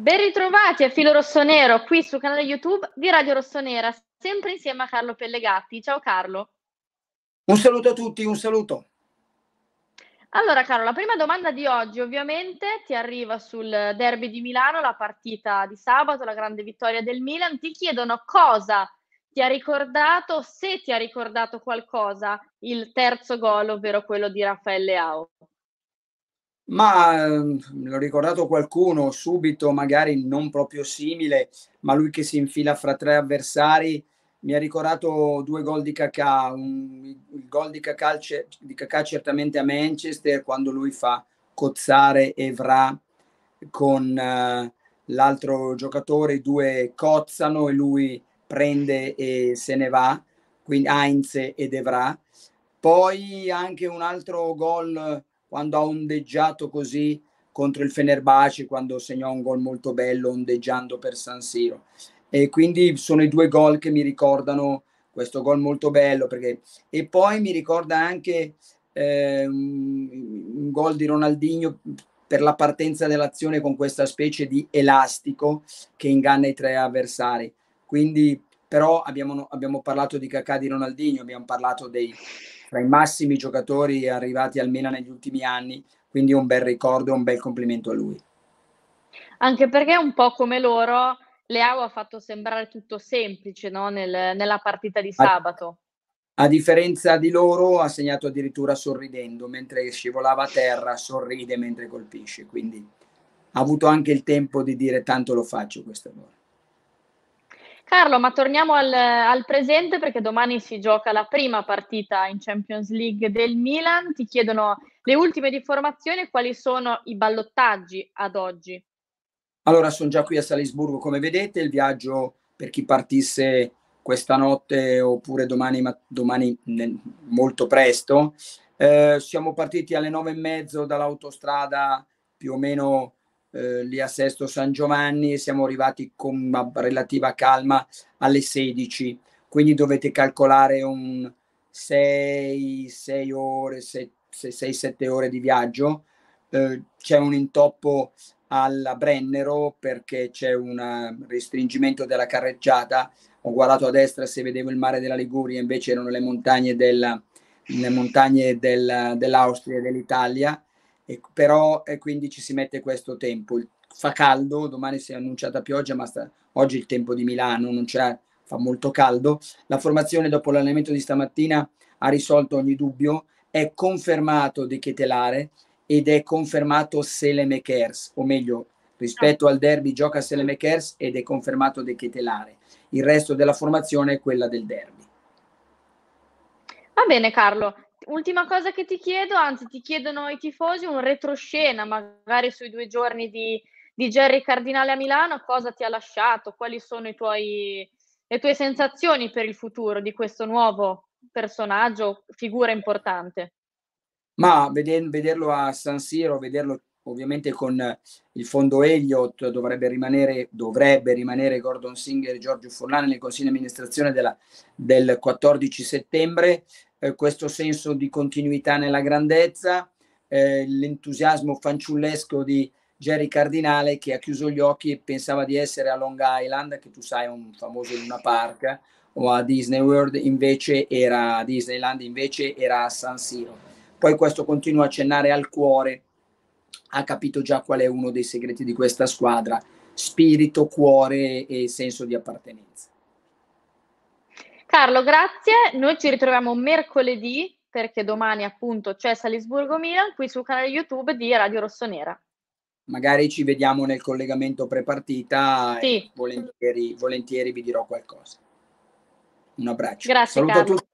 Ben ritrovati a Filo Rossonero qui sul canale YouTube di Radio Rossonera, sempre insieme a Carlo Pellegatti. Ciao Carlo. Un saluto a tutti, un saluto. Allora Carlo, la prima domanda di oggi ovviamente ti arriva sul derby di Milano, la partita di sabato, la grande vittoria del Milan. Ti chiedono cosa ti ha ricordato, se ti ha ricordato qualcosa, il terzo gol, ovvero quello di Raffaele Ao. Ma mm, l'ho ricordato qualcuno subito, magari non proprio simile, ma lui che si infila fra tre avversari. Mi ha ricordato due gol di Kakà, il gol di Kakà, di certamente a Manchester quando lui fa cozzare Evra con uh, l'altro giocatore, i due cozzano e lui prende e se ne va, quindi Heinz ed Evra. Poi anche un altro gol quando ha ondeggiato così contro il Fenerbahce quando segnò un gol molto bello ondeggiando per San Siro. E quindi sono i due gol che mi ricordano questo gol molto bello. Perché... E poi mi ricorda anche eh, un gol di Ronaldinho per la partenza dell'azione con questa specie di elastico che inganna i tre avversari. Quindi, però, abbiamo, abbiamo parlato di Cacà di Ronaldinho, abbiamo parlato dei, tra i massimi giocatori arrivati al Milan negli ultimi anni, quindi un bel ricordo, un bel complimento a lui. Anche perché un po' come loro, Leao ha fatto sembrare tutto semplice no? Nel, nella partita di sabato. A, a differenza di loro ha segnato addirittura sorridendo, mentre scivolava a terra sorride mentre colpisce, quindi ha avuto anche il tempo di dire tanto lo faccio questa volta. Carlo, ma torniamo al, al, presente perché domani si gioca la prima partita in Champions League del Milan. Ti chiedono le ultime informazioni, quali sono i ballottaggi ad oggi? Allora, sono già qui a Salisburgo, come vedete, il viaggio per chi partisse questa notte oppure domani, ma domani molto presto. Eh, siamo partiti alle nove e mezzo dall'autostrada più o meno eh, lì a Sesto San Giovanni e siamo arrivati con relativa calma alle 16, quindi dovete calcolare un 6, 6 ore, 6, 6 7 ore di viaggio. Eh, c'è un intoppo alla Brennero perché c'è un restringimento della carreggiata. Ho guardato a destra se vedevo il mare della Liguria, invece erano le montagne, della, le montagne del, dell'Austria e dell'Italia e, però e quindi ci si mette questo tempo. Fa caldo, domani si è annunciata pioggia, ma sta, oggi il tempo di Milano non c'è, fa molto caldo. La formazione dopo l'allenamento di stamattina ha risolto ogni dubbio, è confermato De Chetelare ed è confermato Selemekers, o meglio, rispetto al derby gioca Selemekers ed è confermato De Chetelare. Il resto della formazione è quella del derby. Va bene Carlo, ultima cosa che ti chiedo, anzi ti chiedono i tifosi un retroscena magari sui due giorni di, di Jerry Cardinale a Milano, cosa ti ha lasciato, quali sono tuoi, le tue sensazioni per il futuro di questo nuovo personaggio, figura importante? Ma vederlo a San Siro, vederlo ovviamente con il fondo Elliott dovrebbe rimanere, dovrebbe rimanere Gordon Singer e Giorgio Furlani nel consiglio di amministrazione della, del 14 settembre eh, questo senso di continuità nella grandezza, eh, l'entusiasmo fanciullesco di Jerry Cardinale che ha chiuso gli occhi e pensava di essere a Long Island, che tu sai è un famoso Luna Park, o a Disney World, invece era a Disneyland, invece era a San Siro. Poi questo continua a cennare al cuore, ha capito già qual è uno dei segreti di questa squadra, spirito, cuore e senso di appartenenza. Carlo, grazie. Noi ci ritroviamo mercoledì perché domani appunto c'è Salisburgo-Milan qui sul canale YouTube di Radio Rossonera. Magari ci vediamo nel collegamento prepartita sì. e volentieri, volentieri, vi dirò qualcosa. Un abbraccio. Grazie. Saluto Carlo. a tutti.